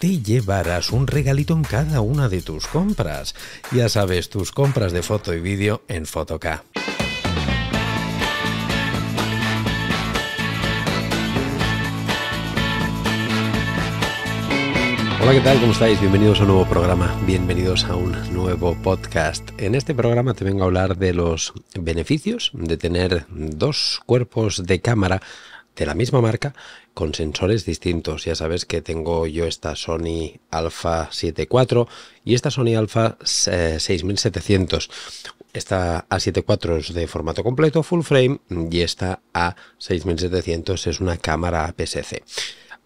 te llevarás un regalito en cada una de tus compras. Ya sabes, tus compras de foto y vídeo en Fotoca. Hola, ¿qué tal? ¿Cómo estáis? Bienvenidos a un nuevo programa, bienvenidos a un nuevo podcast. En este programa te vengo a hablar de los beneficios de tener dos cuerpos de cámara de la misma marca con sensores distintos. Ya sabes que tengo yo esta Sony Alpha 74 y esta Sony Alpha 6700. Eh, esta A74 es de formato completo, full frame, y esta A6700 es una cámara aps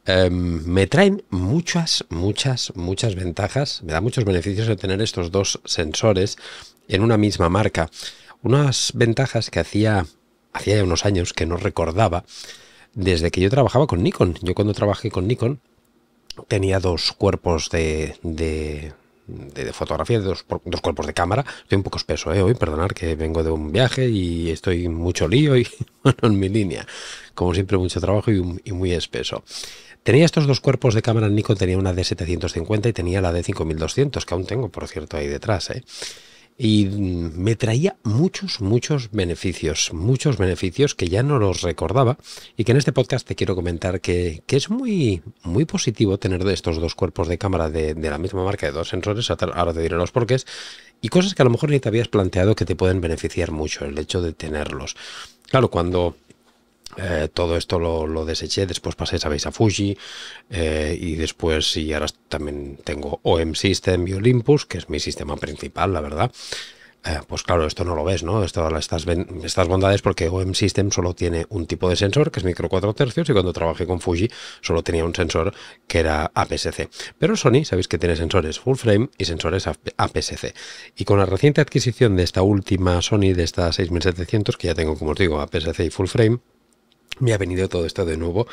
em, me traen muchas, muchas, muchas ventajas, me da muchos beneficios de tener estos dos sensores en una misma marca. Unas ventajas que hacía, hacía unos años que no recordaba desde que yo trabajaba con Nikon. Yo cuando trabajé con Nikon tenía dos cuerpos de, fotografía, dos, cuerpos de cámara. Estoy un poco espeso ¿eh? hoy, perdonar que vengo de un viaje y estoy mucho lío y en mi línea. Como siempre, mucho trabajo y, muy espeso. Tenía estos dos cuerpos de cámara Nikon, tenía una de 750 y tenía la D5200, que aún tengo, por cierto, ahí detrás. ¿eh? y mm, me traía muchos, muchos beneficios, muchos beneficios que ya no los recordaba y que en este podcast te quiero comentar que, es muy, muy positivo tener de estos dos cuerpos de cámara de, de la misma marca, de dos sensores, ahora te diré los porqués, y cosas que a lo mejor ni te habías planteado que te pueden beneficiar mucho el hecho de tenerlos. Claro, cuando eh, todo esto lo, deseché, después pasé, sabéis, a Fuji eh, y después y ahora también tengo OM System y Olympus, que es mi sistema principal, la verdad. Eh, pues claro, esto no lo ves, ¿no? estas, estas bondades porque OM System solo tiene un tipo de sensor que es micro 4 tercios y cuando trabajé con Fuji solo tenía un sensor que era APS-C. Pero Sony, sabéis que tiene sensores full frame y sensores APS-C. Y con la reciente adquisición de esta última Sony, de esta 6700, que ya tengo, como os digo, APS-C y full frame, me ha venido todo esto de nuevo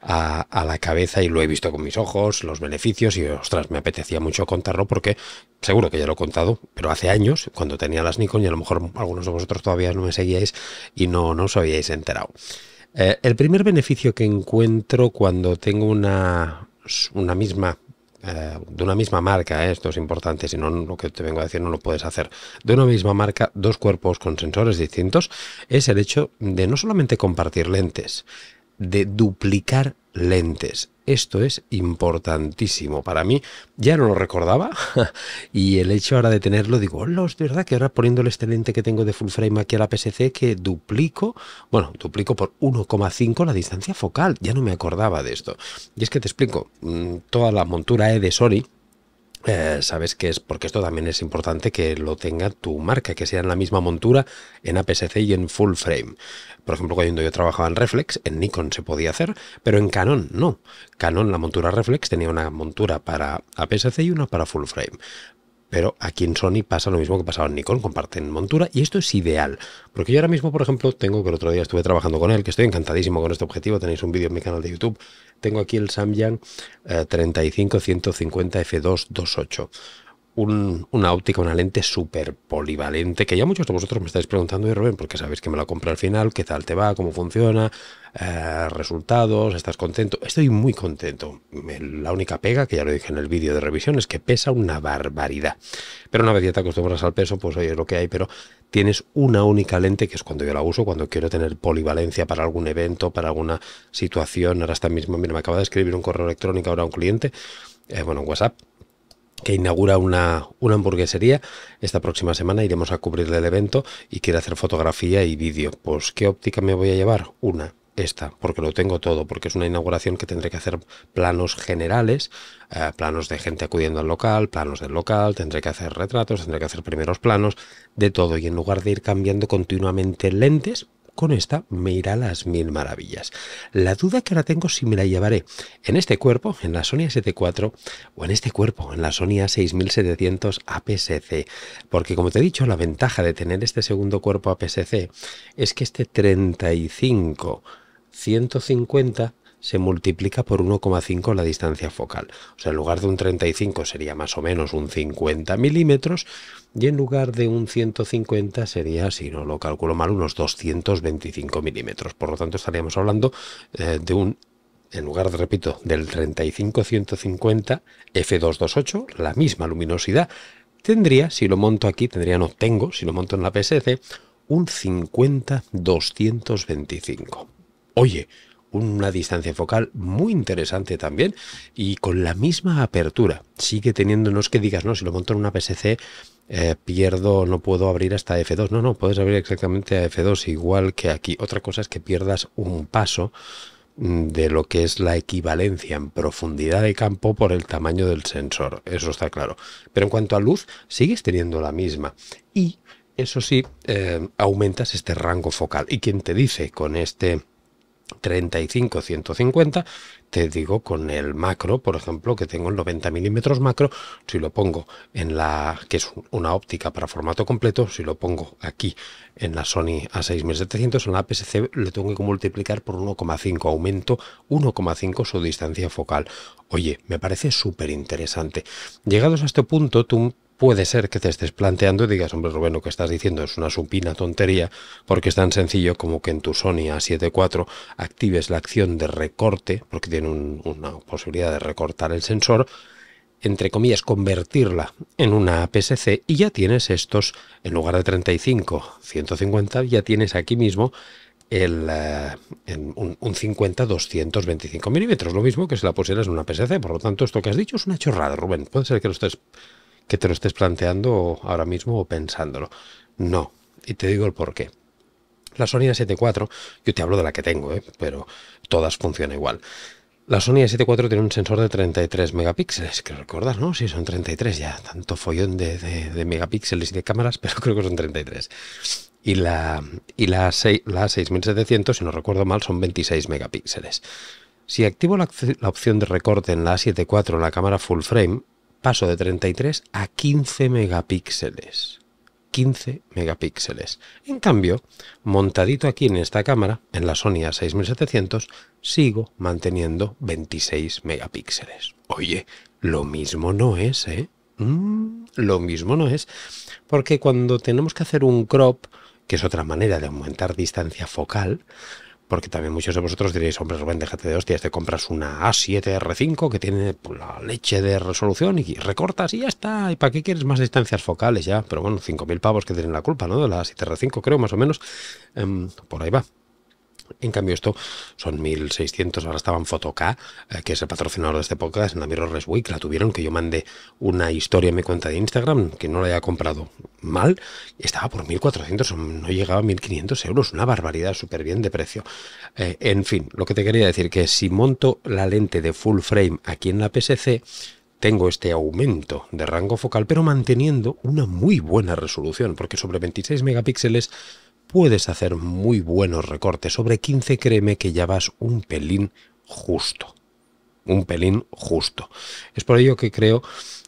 a, la cabeza y lo he visto con mis ojos, los beneficios y ostras, me apetecía mucho contarlo porque seguro que ya lo he contado, pero hace años, cuando tenía las Nikon y a lo mejor algunos de vosotros todavía no me seguíais y no, no os habíais enterado. Eh, el primer beneficio que encuentro cuando tengo una, una misma eh, de una misma marca, eh, esto es importante, si no lo que te vengo a decir no lo puedes hacer, de una misma marca, dos cuerpos con sensores distintos, es el hecho de no solamente compartir lentes, de duplicar lentes. Esto es importantísimo para mí. Ya no lo recordaba y el hecho ahora de tenerlo, digo, hola, es verdad que ahora poniéndole este lente que tengo de full frame aquí a la PSC que duplico, bueno, duplico por 1,5 la distancia focal. Ya no me acordaba de esto. Y es que te explico, mm, toda la montura E de Sony eh, sabes que es, porque esto también es importante que lo tenga tu marca, que sea en la misma montura en APS-C y en full frame. Por ejemplo, cuando yo trabajaba en reflex, en Nikon se podía hacer, pero en Canon no. Canon, la montura reflex, tenía una montura para APS-C y una para full frame. Pero aquí en Sony pasa lo mismo que pasaba en Nikon, comparten montura y esto es ideal. Porque yo ahora mismo, por ejemplo, tengo que el otro día estuve trabajando con él, que estoy encantadísimo con este objetivo, tenéis un vídeo en mi canal de YouTube tengo aquí el Samyang 35150 eh, 35 f 228 Un, una óptica, una lente súper polivalente, que ya muchos de vosotros me estáis preguntando, y Rubén, porque sabéis que me la compré al final, qué tal te va, cómo funciona, eh, resultados, estás contento. Estoy muy contento. La única pega, que ya lo dije en el vídeo de revisión, es que pesa una barbaridad. Pero una vez ya te acostumbras al peso, pues oye, es lo que hay, pero tienes una única lente, que es cuando yo la uso, cuando quiero tener polivalencia para algún evento, para alguna situación. Ahora está mismo, mira, me acaba de escribir un correo electrónico ahora un cliente, eh, bueno, un WhatsApp, que inaugura una, una, hamburguesería. Esta próxima semana iremos a cubrirle el evento y quiere hacer fotografía y vídeo. Pues, ¿qué óptica me voy a llevar? Una esta, porque lo tengo todo, porque es una inauguración que tendré que hacer planos generales, eh, planos de gente acudiendo al local, planos del local, tendré que hacer retratos, tendré que hacer primeros planos, de todo. Y en lugar de ir cambiando continuamente lentes, con esta me irá las mil maravillas. La duda que ahora tengo si me la llevaré en este cuerpo, en la Sony A74 o en este cuerpo, en la Sony A6700 APS-C, porque como te he dicho, la ventaja de tener este segundo cuerpo APS-C es que este 35 150 se multiplica por 1,5 la distancia focal. O sea, en lugar de un 35 sería más o menos un 50 milímetros y en lugar de un 150 sería, si no lo calculo mal, unos 225 milímetros. Por lo tanto, estaríamos hablando eh, de un, en lugar, de, repito, del 35-150 F228, la misma luminosidad, tendría, si lo monto aquí, tendría, no tengo, si lo monto en la PSC, un 50-225. Oye, una distancia focal muy interesante también y con la misma apertura. Sigue teniendo, no es que digas, no, si lo monto en una PSC eh, pierdo, no puedo abrir hasta F2. No, no, puedes abrir exactamente a F2 igual que aquí. Otra cosa es que pierdas un paso mm, de lo que es la equivalencia en profundidad de campo por el tamaño del sensor, eso está claro. Pero en cuanto a luz, sigues teniendo la misma. Y eso sí, eh, aumentas este rango focal. Y quién te dice con este 35 150 te digo con el macro por ejemplo que tengo el 90 milímetros macro si lo pongo en la que es una óptica para formato completo si lo pongo aquí en la Sony A6700 en la aps le tengo que multiplicar por 1,5 aumento 1,5 su distancia focal oye me parece súper interesante llegados a este punto tú puede ser que te estés planteando y digas, hombre Rubén, lo que estás diciendo es una supina tontería, porque es tan sencillo como que en tu Sony A74 actives la acción de recorte, porque tiene una posibilidad de recortar el sensor, entre comillas, convertirla en una APS-C y ya tienes estos, en lugar de 35, 150, ya tienes aquí mismo el, eh, un, un 50-225 milímetros, lo mismo que si la pusieras en una PSC. Por lo tanto, esto que has dicho es una chorrada, Rubén. Puede ser que lo estés que te lo estés planteando ahora mismo o pensándolo. No, y te digo el por qué. La Sony A74, yo te hablo de la que tengo, ¿eh? pero todas funcionan igual. La Sony A74 tiene un sensor de 33 megapíxeles, que recordas, ¿no? Si son 33 ya, tanto follón de, de, megapíxeles y de cámaras, pero creo que son 33. Y la, y 6, 6700, si no recuerdo mal, son 26 megapíxeles. Si activo la, la opción de recorte en la A74 en la cámara full frame, paso de 33 a 15 megapíxeles. 15 megapíxeles. En cambio, montadito aquí en esta cámara, en la Sony A6700, sigo manteniendo 26 megapíxeles. Oye, lo mismo no es, ¿eh? Mm, lo mismo no es. Porque cuando tenemos que hacer un crop, que es otra manera de aumentar distancia focal, porque también muchos de vosotros diréis, hombre, Rubén, déjate de hostias, te compras una A7R5 que tiene pues, la leche de resolución y recortas y ya está. ¿Y para qué quieres más distancias focales ya? Pero bueno, 5.000 pavos que tienen la culpa, ¿no? De la A7R5, creo, más o menos. Em, por ahí va. En cambio, esto son 1600. Ahora estaban foto eh, que es el patrocinador de este podcast, en la Mirrorless Week. La tuvieron, que yo mandé una historia en mi cuenta de Instagram, que no la haya comprado mal. Estaba por 1400, no llegaba a 1500 euros. Una barbaridad, súper bien de precio. Eh, en fin, lo que te quería decir que si monto la lente de full frame aquí en la PSC, tengo este aumento de rango focal, pero manteniendo una muy buena resolución, porque sobre 26 megapíxeles Puedes hacer muy buenos recortes. Sobre 15 créeme que ya vas un pelín justo. Un pelín justo. Es por ello que creo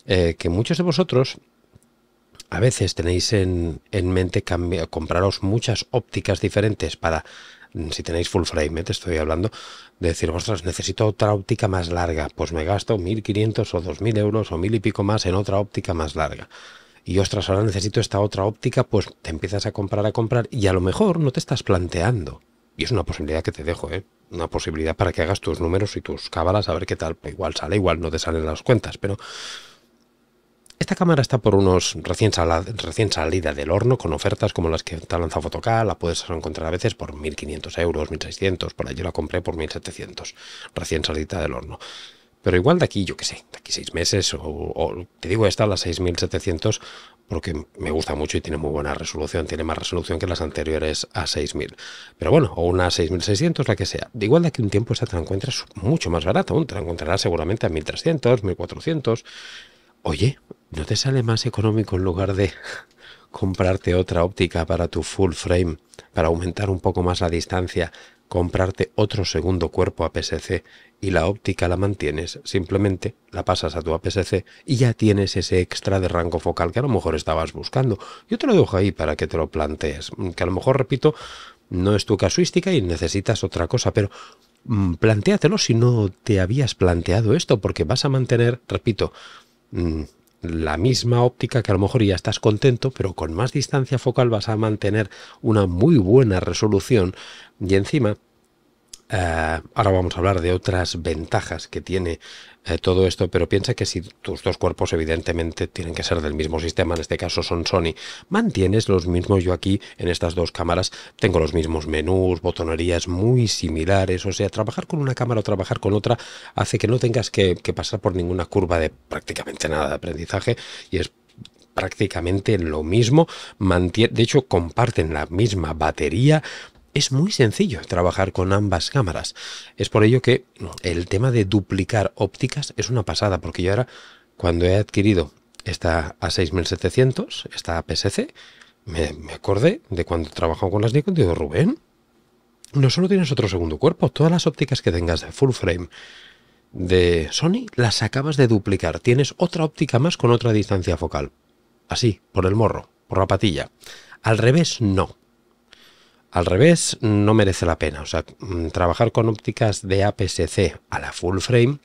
eh, que muchos de vosotros a veces tenéis en, mente compraros muchas ópticas diferentes para, mm, si tenéis full frame, eh, te estoy hablando, de decir, ostras, necesito otra óptica más larga, pues me gasto 1.500 o 2.000 euros o mil y pico más en otra óptica más larga y ostras, ahora necesito esta otra óptica, pues te empiezas a comprar, a comprar y a lo mejor no te estás planteando. Y es una posibilidad que te dejo, ¿eh? Una posibilidad para que hagas tus números y tus cábalas a ver qué tal. Igual sale, igual no te salen las cuentas, pero esta cámara está por unos recién, recién, salida del horno con ofertas como las que te lanzado Fotocal, la puedes encontrar a veces por 1.500 euros, 1.600, por ahí yo la compré por 1.700, recién salida del horno. Pero igual de aquí, yo qué sé, de aquí seis meses, o, te digo esta, la 6700, porque me gusta mucho y tiene muy buena resolución, tiene más resolución que las anteriores a 6000. Pero bueno, o una 6600, la que sea. De igual de aquí un tiempo esta te la encuentras mucho más barata te la encontrarás seguramente a 1300, 1400. Oye, ¿no te sale más económico en lugar de comprarte otra óptica para tu full frame, para aumentar un poco más la distancia, comprarte otro segundo cuerpo APS-C y la óptica la mantienes, simplemente la pasas a tu APS-C y ya tienes ese extra de rango focal que a lo mejor estabas buscando. Yo te lo dejo ahí para que te lo plantees, mm, que a lo mejor, repito, no es tu casuística y necesitas otra cosa, pero planteatelo mm, plantéatelo si no te habías planteado esto, porque vas a mantener, repito, mm, la misma óptica que a lo mejor ya estás contento, pero con más distancia focal vas a mantener una muy buena resolución y encima, eh, ahora vamos a hablar de otras ventajas que tiene eh, todo esto, pero piensa que si tus dos cuerpos evidentemente tienen que ser del mismo sistema, en este caso son Sony, mantienes los mismos, yo aquí en estas dos cámaras tengo los mismos menús, botonerías muy similares, o sea, trabajar con una cámara o trabajar con otra hace que no tengas que, que pasar por ninguna curva de prácticamente nada de aprendizaje y es prácticamente lo mismo. De hecho, comparten la misma batería, es muy sencillo trabajar con ambas cámaras. Es por ello que el tema de duplicar ópticas es una pasada, porque yo ahora, cuando he adquirido esta A6700, esta PSC, me, acordé de cuando trabajaba con las Nikon, digo, Rubén, no solo tienes otro segundo cuerpo, todas las ópticas que tengas de full frame de Sony las acabas de duplicar, tienes otra óptica más con otra distancia focal. Así, por el morro, por la patilla. Al revés, no. Al revés, no merece la pena. O sea, mm, trabajar con ópticas de APS-C a la full frame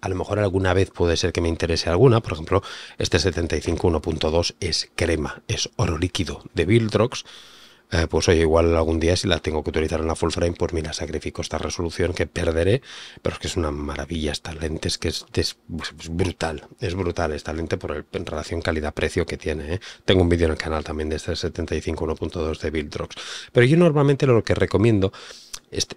a lo mejor alguna vez puede ser que me interese alguna, por ejemplo, este 75 1.2 es crema, es oro líquido de Viltrox. Eh, pues oye, igual algún día si la tengo que utilizar en la full frame, pues mira, sacrifico esta resolución que perderé, pero es que es una maravilla esta lente, es que es, brutal, es brutal esta lente por el, en relación calidad-precio que tiene. ¿eh? Tengo un vídeo en el canal también de este 75 1.2 de Bildrox, pero yo normalmente lo que recomiendo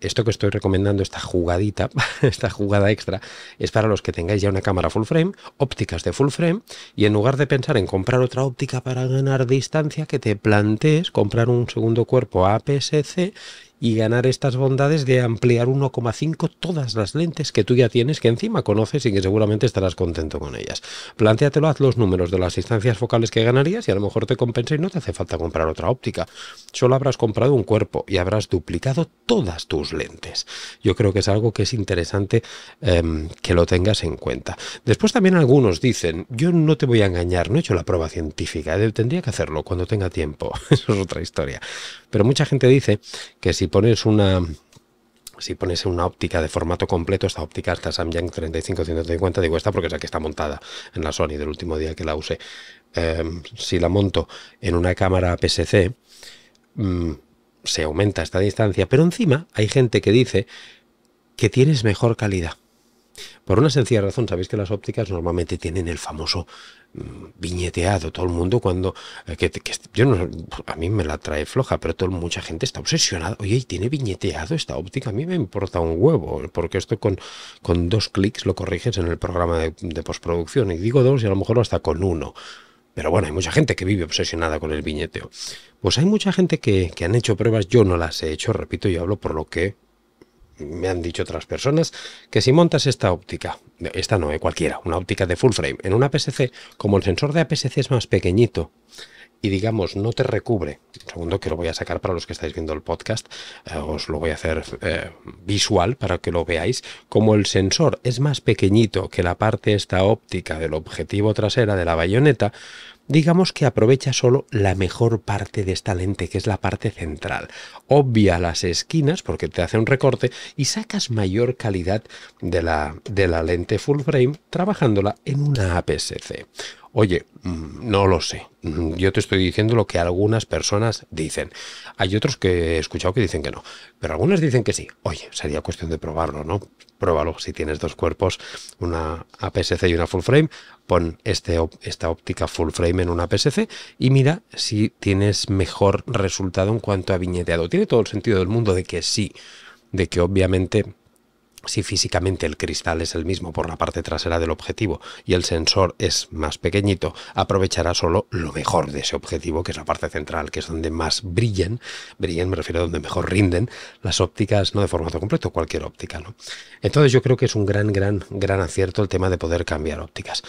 esto que estoy recomendando, esta jugadita, esta jugada extra, es para los que tengáis ya una cámara full frame, ópticas de full frame, y en lugar de pensar en comprar otra óptica para ganar distancia, que te plantees comprar un segundo segundo cuerpo APS-C y ganar estas bondades de ampliar 1,5 todas las lentes que tú ya tienes, que encima conoces y que seguramente estarás contento con ellas. Plantéatelo, haz los números de las instancias focales que ganarías y a lo mejor te compensa y no te hace falta comprar otra óptica. Solo habrás comprado un cuerpo y habrás duplicado todas tus lentes. Yo creo que es algo que es interesante em, que lo tengas en cuenta. Después también algunos dicen, yo no te voy a engañar, no he hecho la prueba científica, eh, tendría que hacerlo cuando tenga tiempo. Eso es otra historia. Pero mucha gente dice que si pones una si pones una óptica de formato completo, esta óptica, esta Samyang 35-150, digo esta porque es la que está montada en la Sony del último día que la usé. Em, si la monto en una cámara PSC, mm, se aumenta esta distancia, pero encima hay gente que dice que tienes mejor calidad. Por una sencilla razón, sabéis que las ópticas normalmente tienen el famoso mm, viñeteado, todo el mundo cuando... Eh, yo no, a mí me la trae floja, pero mucha gente está obsesionada. Oye, tiene viñeteado esta óptica? A mí me importa un huevo, porque esto con, con dos clics lo corriges en el programa de, postproducción. Y digo dos y a lo mejor hasta con uno. Pero bueno, hay mucha gente que vive obsesionada con el viñeteo. Pues hay mucha gente que, que, han hecho pruebas, yo no las he hecho, repito, yo hablo por lo que me han dicho otras personas que si montas esta óptica, esta no, es eh, cualquiera, una óptica de full frame, en una psc como el sensor de aps es más pequeñito y digamos no te recubre, segundo que lo voy a sacar para los que estáis viendo el podcast, eh, os lo voy a hacer eh, visual para que lo veáis, como el sensor es más pequeñito que la parte esta óptica del objetivo trasera de la bayoneta, digamos que aprovecha solo la mejor parte de esta lente, que es la parte central. Obvia las esquinas porque te hace un recorte y sacas mayor calidad de la, de la lente full frame trabajándola en una APS-C. Oye, mm, no lo sé. Mm, yo te estoy diciendo lo que algunas personas dicen. Hay otros que he escuchado que dicen que no, pero algunas dicen que sí. Oye, sería cuestión de probarlo, ¿no? pruébalo. Si tienes dos cuerpos, una APS-C y una full frame, pon este, esta óptica full frame en una APS-C y mira si tienes mejor resultado en cuanto a viñeteado. Tiene todo el sentido del mundo de que sí, de que obviamente si físicamente el cristal es el mismo por la parte trasera del objetivo y el sensor es más pequeñito, aprovechará solo lo mejor de ese objetivo, que es la parte central, que es donde más brillan, brillan me refiero a donde mejor rinden las ópticas, no de formato completo, cualquier óptica. ¿no? Entonces yo creo que es un gran, gran, gran acierto el tema de poder cambiar ópticas.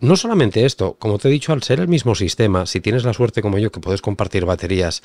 No solamente esto, como te he dicho, al ser el mismo sistema, si tienes la suerte como yo que puedes compartir baterías,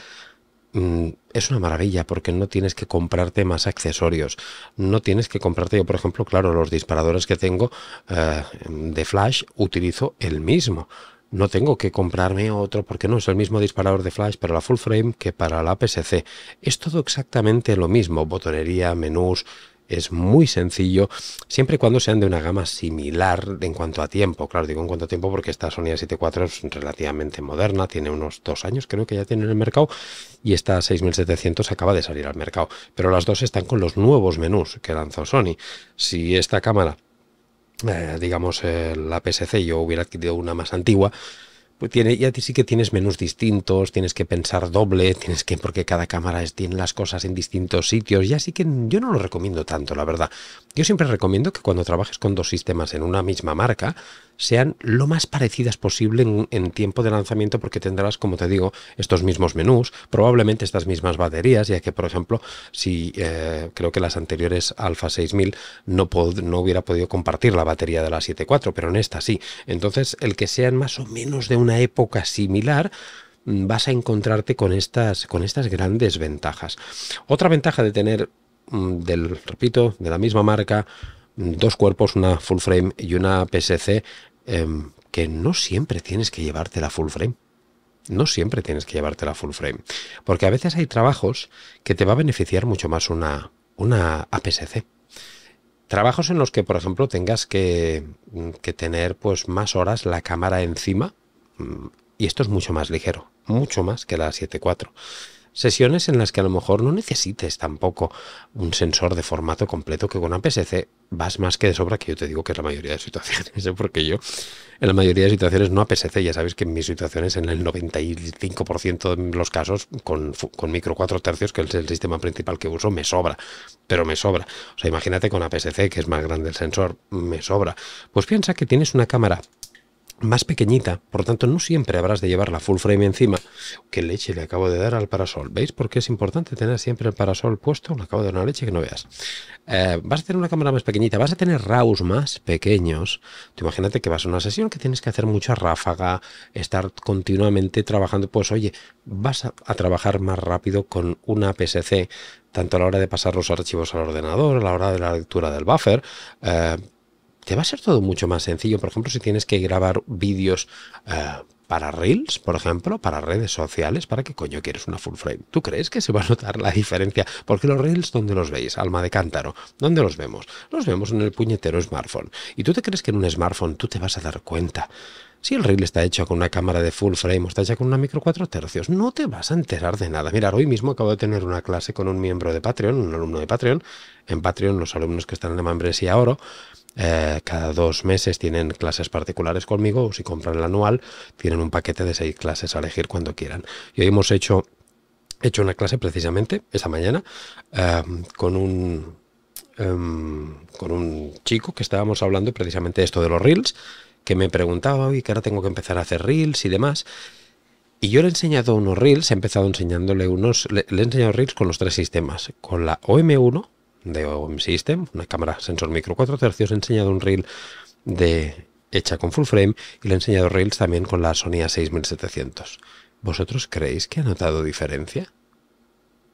Mm, es una maravilla porque no tienes que comprarte más accesorios. No tienes que comprarte, yo por ejemplo, claro, los disparadores que tengo eh, de flash utilizo el mismo. No tengo que comprarme otro porque no es el mismo disparador de flash para la full frame que para la PSC. Es todo exactamente lo mismo, botonería, menús, es muy sencillo, siempre y cuando sean de una gama similar en cuanto a tiempo. Claro, digo en cuanto a tiempo porque esta Sony A74 es relativamente moderna, tiene unos dos años creo que ya tiene en el mercado y esta 6700 acaba de salir al mercado. Pero las dos están con los nuevos menús que lanzó Sony. Si esta cámara, eh, digamos eh, la PSC, yo hubiera adquirido una más antigua, pues tiene, ya sí que tienes menús distintos, tienes que pensar doble, tienes que, porque cada cámara tiene las cosas en distintos sitios, ya sí que yo no lo recomiendo tanto, la verdad. Yo siempre recomiendo que cuando trabajes con dos sistemas en una misma marca, sean lo más parecidas posible en, tiempo de lanzamiento porque tendrás, como te digo, estos mismos menús, probablemente estas mismas baterías, ya que, por ejemplo, si eh, creo que las anteriores Alpha 6000 no, no hubiera podido compartir la batería de la 7.4, pero en esta sí. Entonces, el que sean más o menos de un una época similar, mm, vas a encontrarte con estas, con estas grandes ventajas. Otra ventaja de tener, mm, del, repito, de la misma marca, mm, dos cuerpos, una full frame y una PSC, em, que no siempre tienes que llevarte la full frame. No siempre tienes que llevarte la full frame. Porque a veces hay trabajos que te va a beneficiar mucho más una, una c Trabajos en los que, por ejemplo, tengas que, que tener pues, más horas la cámara encima y esto es mucho más ligero, mucho más que la 7.4. Sesiones en las que a lo mejor no necesites tampoco un sensor de formato completo que con APS-C vas más que de sobra, que yo te digo que es la mayoría de situaciones, ¿eh? porque yo en la mayoría de situaciones no APS-C, ya sabéis que en mis situaciones en el 95% de los casos con, con micro 4 tercios, que es el sistema principal que uso, me sobra, pero me sobra. O sea, imagínate con APS-C, que es más grande el sensor, me sobra. Pues piensa que tienes una cámara más pequeñita, por lo tanto no siempre habrás de llevar la full frame encima. ¿Qué leche le acabo de dar al parasol? ¿Veis por qué es importante tener siempre el parasol puesto? Le acabo de dar una leche que no veas. Eh, vas a tener una cámara más pequeñita, vas a tener raus más pequeños. Te imagínate que vas a una sesión que tienes que hacer mucha ráfaga, estar continuamente trabajando. Pues oye, vas a, trabajar más rápido con una PSC, tanto a la hora de pasar los archivos al ordenador, a la hora de la lectura del buffer. Eh, te va a ser todo mucho más sencillo. Por ejemplo, si tienes que grabar vídeos eh, para Reels, por ejemplo, para redes sociales, ¿para qué coño quieres una full frame? ¿Tú crees que se va a notar la diferencia? Porque los Reels, ¿dónde los veis? Alma de cántaro. ¿Dónde los vemos? Los vemos en el puñetero smartphone. ¿Y tú te crees que en un smartphone tú te vas a dar cuenta? Si el reel está hecho con una cámara de full frame o está hecho con una micro 4 tercios, no te vas a enterar de nada. Mira, hoy mismo acabo de tener una clase con un miembro de Patreon, un alumno de Patreon. En Patreon, los alumnos que están en la membresía oro, eh, cada dos meses tienen clases particulares conmigo o si compran el anual tienen un paquete de seis clases a elegir cuando quieran. Y hoy hemos hecho, hecho una clase precisamente esta mañana em, con un... Em, con un chico que estábamos hablando precisamente de esto de los reels, que me preguntaba, y que ahora tengo que empezar a hacer reels y demás. Y yo le he enseñado unos reels, he empezado enseñándole unos, le, he enseñado reels con los tres sistemas, con la OM1, de OM System, una cámara sensor micro 4 tercios, he enseñado un reel de hecha con full frame y le he enseñado reels también con la Sony A6700. ¿Vosotros creéis que ha notado diferencia?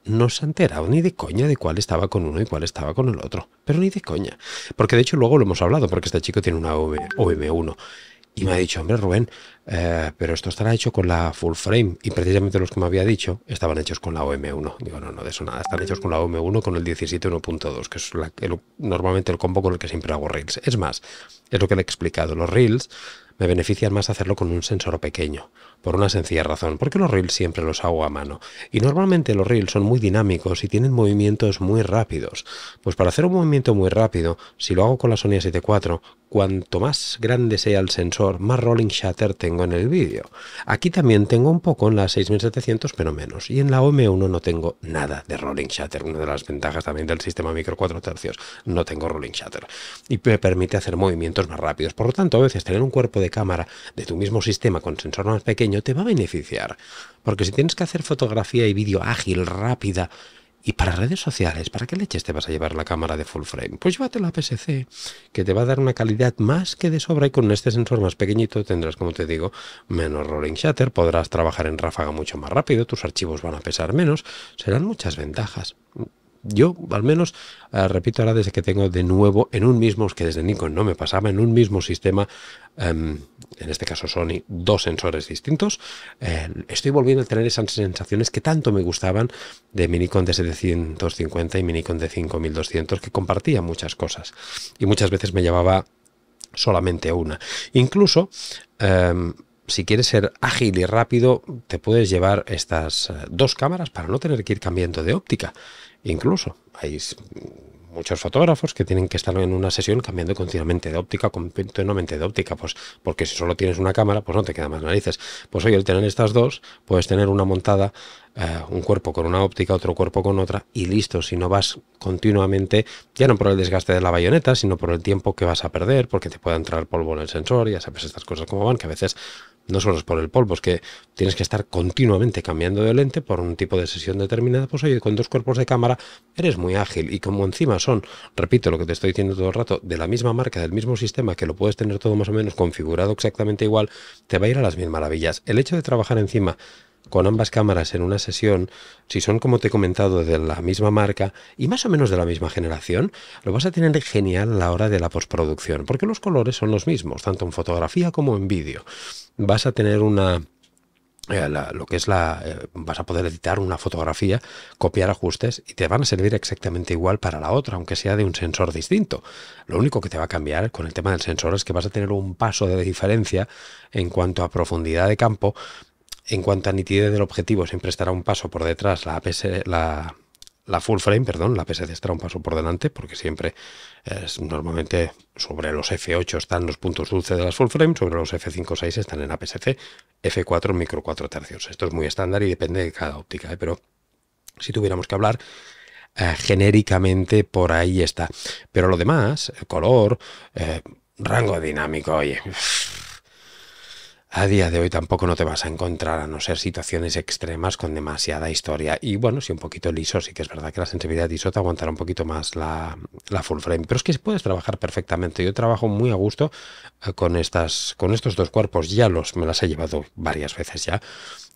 No se ha enterado ni de coña de cuál estaba con uno y cuál estaba con el otro. Pero ni de coña. Porque de hecho luego lo hemos hablado, porque este chico tiene una OM1 y me ha dicho, hombre Rubén, eh, pero esto estará hecho con la full frame. Y precisamente los que me había dicho estaban hechos con la OM1. Digo, no, no, de eso nada. Están hechos con la OM1 con el 17.1.2, que es normalmente el combo con el que siempre hago reels. Es más, es lo que le he explicado. Los reels me benefician más hacerlo con un sensor pequeño. Por una sencilla razón, porque los reels siempre los hago a mano. Y normalmente los reels son muy dinámicos y tienen movimientos muy rápidos. Pues para hacer un movimiento muy rápido, si lo hago con la Sony A74, cuanto más grande sea el sensor, más rolling shutter tengo en el vídeo. Aquí también tengo un poco en la 6700, pero menos. Y en la OM1 no tengo nada de rolling shutter. Una de las ventajas también del sistema micro 4 tercios. No tengo rolling shutter. Y me permite hacer movimientos más rápidos. Por lo tanto, a veces tener un cuerpo de cámara de tu mismo sistema con sensor más pequeño te va a beneficiar. Porque si tienes que hacer fotografía y vídeo ágil, rápida, y para redes sociales, ¿para qué leches te vas a llevar la cámara de full frame? Pues llévate la PSC, que te va a dar una calidad más que de sobra y con este sensor más pequeñito tendrás, como te digo, menos rolling shutter, podrás trabajar en ráfaga mucho más rápido, tus archivos van a pesar menos, serán muchas ventajas yo al menos, eh, repito ahora desde que tengo de nuevo en un mismo, que desde Nikon no me pasaba, en un mismo sistema, em, en este caso Sony, dos sensores distintos, eh, estoy volviendo a tener esas sensaciones que tanto me gustaban de mi Nikon de 750 y mi Nikon de 5200, que compartía muchas cosas y muchas veces me llevaba solamente una. Incluso em, si quieres ser ágil y rápido, te puedes llevar estas eh, dos cámaras para no tener que ir cambiando de óptica. Incluso hay muchos fotógrafos que tienen que estar en una sesión cambiando continuamente de óptica, continuamente de óptica, pues porque si solo tienes una cámara, pues no te quedan más narices. Pues hoy al tener estas dos, puedes tener una montada, eh, un cuerpo con una óptica, otro cuerpo con otra, y listo, si no vas continuamente, ya no por el desgaste de la bayoneta, sino por el tiempo que vas a perder, porque te puede entrar polvo en el sensor, ya sabes estas cosas como van, que a veces no solo es por el polvo, es que tienes que estar continuamente cambiando de lente por un tipo de sesión determinada. Pues hoy con dos cuerpos de cámara eres muy ágil y como encima son, repito lo que te estoy diciendo todo el rato, de la misma marca, del mismo sistema, que lo puedes tener todo más o menos configurado exactamente igual, te va a ir a las mil maravillas. El hecho de trabajar encima con ambas cámaras en una sesión, si son como te he comentado de la misma marca y más o menos de la misma generación, lo vas a tener genial a la hora de la postproducción, porque los colores son los mismos, tanto en fotografía como en vídeo. Vas a tener una eh, lo que es la eh, vas a poder editar una fotografía, copiar ajustes y te van a servir exactamente igual para la otra, aunque sea de un sensor distinto. Lo único que te va a cambiar con el tema del sensor es que vas a tener un paso de diferencia en cuanto a profundidad de campo en cuanto a nitidez del objetivo, siempre estará un paso por detrás la, APS, la, full frame, perdón, la PSC estará un paso por delante, porque siempre es, normalmente sobre los F8 están los puntos dulces de las full frame, sobre los F5 6 están en APS-C, F4 micro 4 tercios. Esto es muy estándar y depende de cada óptica, ¿eh? pero si tuviéramos que hablar eh, genéricamente por ahí está. Pero lo demás, el color, eh, rango dinámico, oye a día de hoy tampoco no te vas a encontrar, a no ser situaciones extremas con demasiada historia. Y bueno, si un poquito liso, sí que es verdad que la sensibilidad ISO te aguantará un poquito más la, full frame. Pero es que puedes trabajar perfectamente. Yo trabajo muy a gusto eh, con, estas, con estos dos cuerpos. Ya los me las he llevado varias veces ya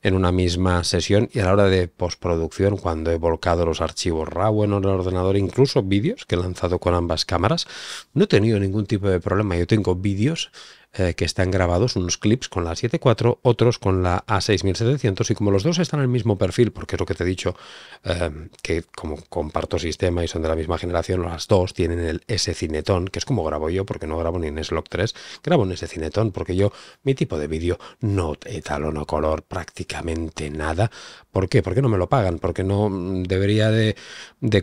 en una misma sesión y a la hora de postproducción, cuando he volcado los archivos RAW en el ordenador, incluso vídeos que he lanzado con ambas cámaras, no he tenido ningún tipo de problema. Yo tengo vídeos eh, que están grabados, unos clips con la 74, otros con la A6700 y como los dos están en el mismo perfil, porque es lo que te he dicho, eh, que como comparto sistema y son de la misma generación, las dos tienen el S-Cinetón, que es como grabo yo, porque no grabo ni en s 3, grabo en ese cinetón porque yo mi tipo de vídeo no etalono color prácticamente nada. ¿Por qué? Porque no me lo pagan, porque no mm, debería de,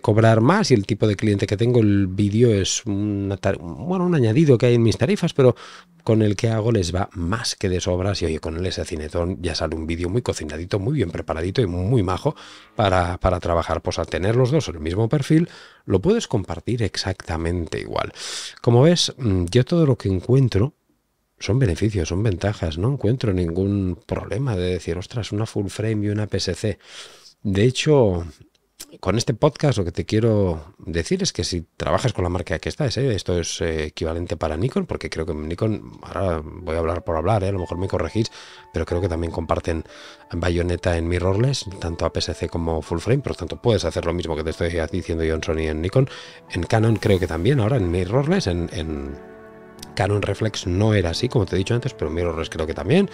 cobrar más y el tipo de cliente que tengo, el vídeo es bueno, un añadido que hay en mis tarifas, pero con el que hago les va más que de sobras y oye, con el cinetón ya sale un vídeo muy cocinadito, muy bien preparadito y muy majo para, para trabajar. Pues al tener los dos el mismo perfil, lo puedes compartir exactamente igual. Como ves, mm, yo todo lo que encuentro son beneficios, son ventajas. No encuentro ningún problema de decir, ostras, una full frame y una PSC. De hecho, con este podcast lo que te quiero decir es que si trabajas con la marca que está ¿eh? esto es eh, equivalente para Nikon, porque creo que Nikon, ahora voy a hablar por hablar, ¿eh? a lo mejor me corregís, pero creo que también comparten bayoneta en mirrorless, tanto a PSC como full frame, por lo tanto puedes hacer lo mismo que te estoy diciendo yo en Sony y en Nikon. En Canon creo que también, ahora en mirrorless, en, Canon Reflex no era así, como te he dicho antes, pero mirrorless creo que también.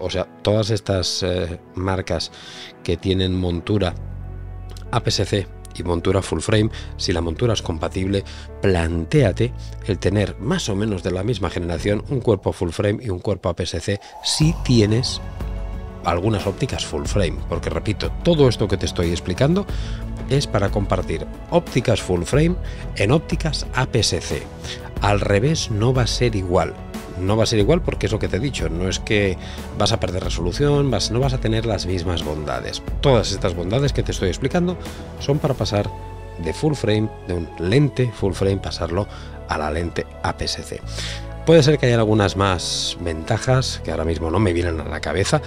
o sea, todas estas marcas que tienen montura aps y montura full frame, si la montura es compatible, planteate el tener más o menos de la misma generación un cuerpo full frame y un cuerpo aps si tienes algunas ópticas full frame, porque repito, todo esto que te estoy explicando es para compartir ópticas full frame en ópticas aps Al revés no va a ser igual no va a ser igual porque es lo que te he dicho, no es que vas a perder resolución, vas, no vas a tener las mismas bondades. Todas estas bondades que te estoy explicando son para pasar de full frame, de un lente full frame, pasarlo a la lente APS-C. Puede ser que haya algunas más ventajas que ahora mismo no me vienen a la cabeza,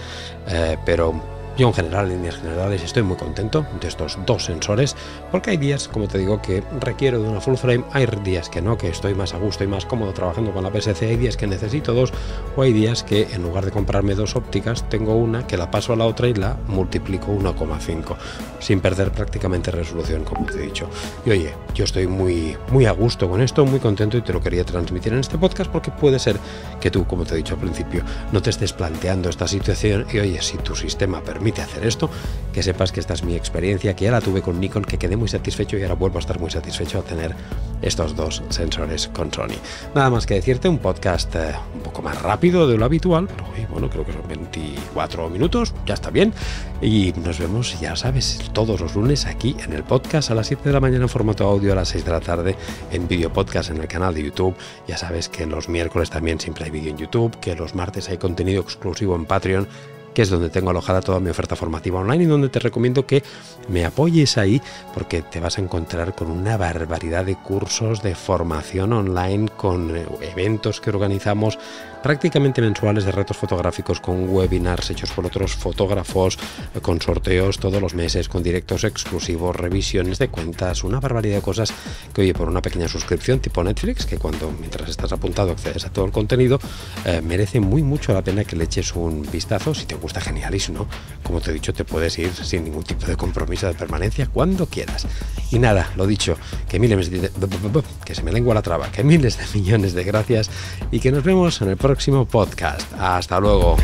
eh, pero yo en general, en líneas generales, estoy muy contento de estos dos sensores porque hay días, como te digo, que requiero de una full frame, hay días que no, que estoy más a gusto y más cómodo trabajando con la PSC, hay días que necesito dos o hay días que en lugar de comprarme dos ópticas tengo una que la paso a la otra y la multiplico 1,5 sin perder prácticamente resolución, como te he dicho. Y oye, yo estoy muy, muy a gusto con esto, muy contento y te lo quería transmitir en este podcast porque puede ser que tú, como te he dicho al principio, no te estés planteando esta situación y oye, si tu sistema permite hacer esto, que sepas que esta es mi experiencia, que ya la tuve con Nikon, que quedé muy satisfecho y ahora vuelvo a estar muy satisfecho a tener estos dos sensores con Sony. Nada más que decirte, un podcast eh, un poco más rápido de lo habitual, bueno, creo que son 24 minutos, ya está bien. Y nos vemos, ya sabes, todos los lunes aquí en el podcast a las 7 de la mañana en formato audio, a las 6 de la tarde en video podcast en el canal de YouTube. Ya sabes que los miércoles también siempre hay vídeo en YouTube, que los martes hay contenido exclusivo en Patreon que es donde tengo alojada toda mi oferta formativa online y donde te recomiendo que me apoyes ahí porque te vas a encontrar con una barbaridad de cursos de formación online, con eh, eventos que organizamos prácticamente mensuales de retos fotográficos con webinars hechos por otros fotógrafos, con sorteos todos los meses, con directos exclusivos, revisiones de cuentas, una barbaridad de cosas que oye por una pequeña suscripción tipo Netflix, que cuando mientras estás apuntado accedes a todo el contenido, eh, merece muy mucho la pena que le eches un vistazo. Si te gusta, genial, y no, como te he dicho, te puedes ir sin ningún tipo de compromiso de permanencia cuando quieras. Y nada, lo dicho, que miles que se me lengua la traba, que miles de millones de gracias y que nos vemos en el próximo podcast. Hasta luego.